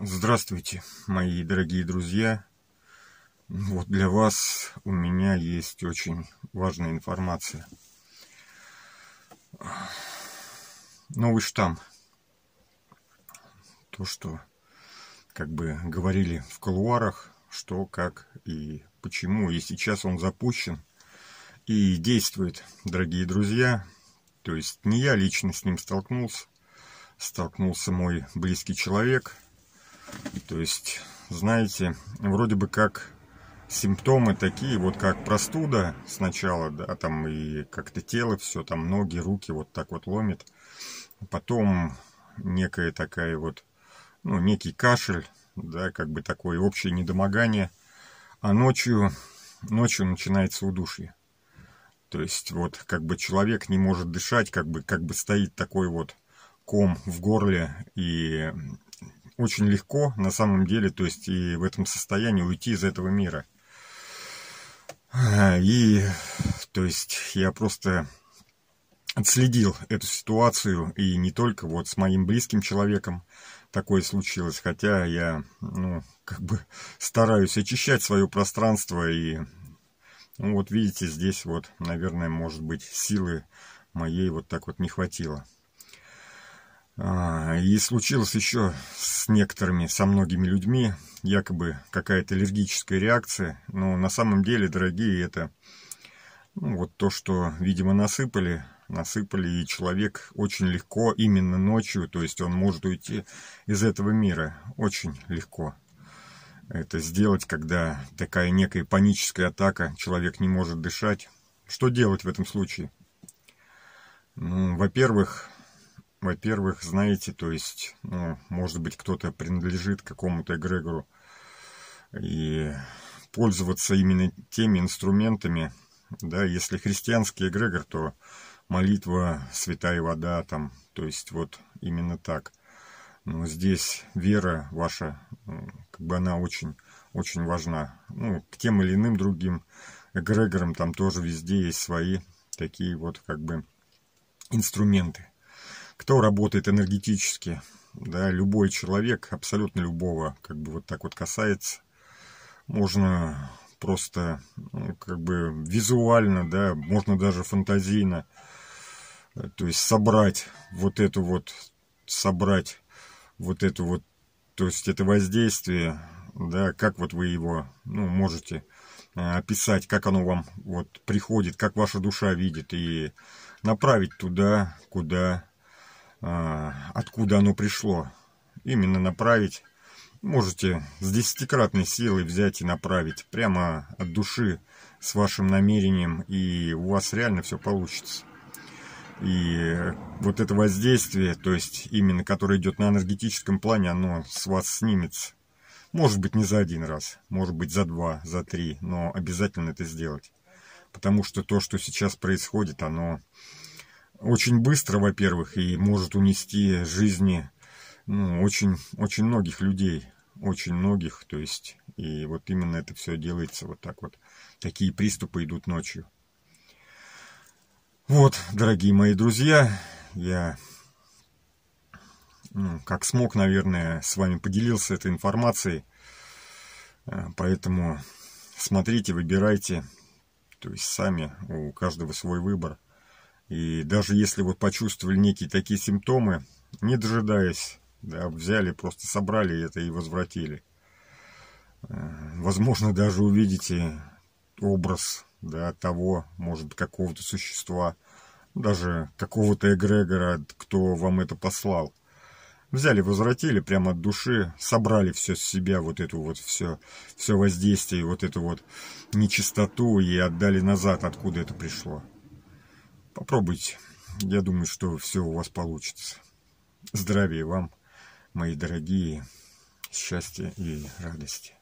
Здравствуйте, мои дорогие друзья. Вот для вас у меня есть очень важная информация. Новый ну, штамм. То, что как бы говорили в колуарах, что, как и почему. И сейчас он запущен и действует, дорогие друзья. То есть не я лично с ним столкнулся, столкнулся мой близкий человек – то есть, знаете, вроде бы как симптомы такие, вот как простуда сначала, да, там и как-то тело все, там ноги, руки вот так вот ломит. Потом некая такая вот, ну, некий кашель, да, как бы такое общее недомогание. А ночью, ночью начинается удушье. То есть вот как бы человек не может дышать, как бы, как бы стоит такой вот ком в горле и очень легко на самом деле, то есть и в этом состоянии уйти из этого мира. И, то есть, я просто отследил эту ситуацию, и не только вот с моим близким человеком такое случилось, хотя я, ну, как бы стараюсь очищать свое пространство, и, ну, вот видите, здесь вот, наверное, может быть, силы моей вот так вот не хватило. А, и случилось еще с некоторыми, со многими людьми, якобы какая-то аллергическая реакция. Но на самом деле, дорогие, это ну, вот то, что, видимо, насыпали. Насыпали, и человек очень легко, именно ночью, то есть он может уйти из этого мира. Очень легко это сделать, когда такая некая паническая атака, человек не может дышать. Что делать в этом случае? Ну, во-первых, во-первых, знаете, то есть, ну, может быть, кто-то принадлежит какому-то эгрегору, и пользоваться именно теми инструментами, да, если христианский эгрегор, то молитва, святая вода, там, то есть вот именно так. Но здесь вера ваша, как бы она очень, очень важна. Ну, к тем или иным другим эгрегорам там тоже везде есть свои такие вот как бы инструменты кто работает энергетически, да, любой человек, абсолютно любого, как бы вот так вот касается, можно просто, ну, как бы визуально, да, можно даже фантазийно, э, то есть собрать вот эту вот, собрать вот эту вот, то есть это воздействие, да, как вот вы его, ну, можете э, описать, как оно вам вот приходит, как ваша душа видит, и направить туда, куда а, откуда оно пришло, именно направить. Можете с десятикратной силой взять и направить прямо от души с вашим намерением, и у вас реально все получится. И вот это воздействие, то есть именно которое идет на энергетическом плане, оно с вас снимется. Может быть не за один раз, может быть за два, за три, но обязательно это сделать. Потому что то, что сейчас происходит, оно очень быстро, во-первых, и может унести жизни ну, очень, очень многих людей, очень многих, то есть, и вот именно это все делается вот так вот. Такие приступы идут ночью. Вот, дорогие мои друзья, я ну, как смог, наверное, с вами поделился этой информацией. Э, поэтому смотрите, выбирайте. То есть сами, у каждого свой выбор. И даже если вот почувствовали некие такие симптомы, не дожидаясь, да, взяли, просто собрали это и возвратили. Э, возможно, даже увидите образ да, того, может, какого-то существа, даже какого-то эгрегора, кто вам это послал. Взяли, возвратили прямо от души, собрали все с себя, вот эту вот все, все воздействие, вот эту вот нечистоту и отдали назад, откуда это пришло. Попробуйте. Я думаю, что все у вас получится. Здравия вам, мои дорогие, счастья и радости.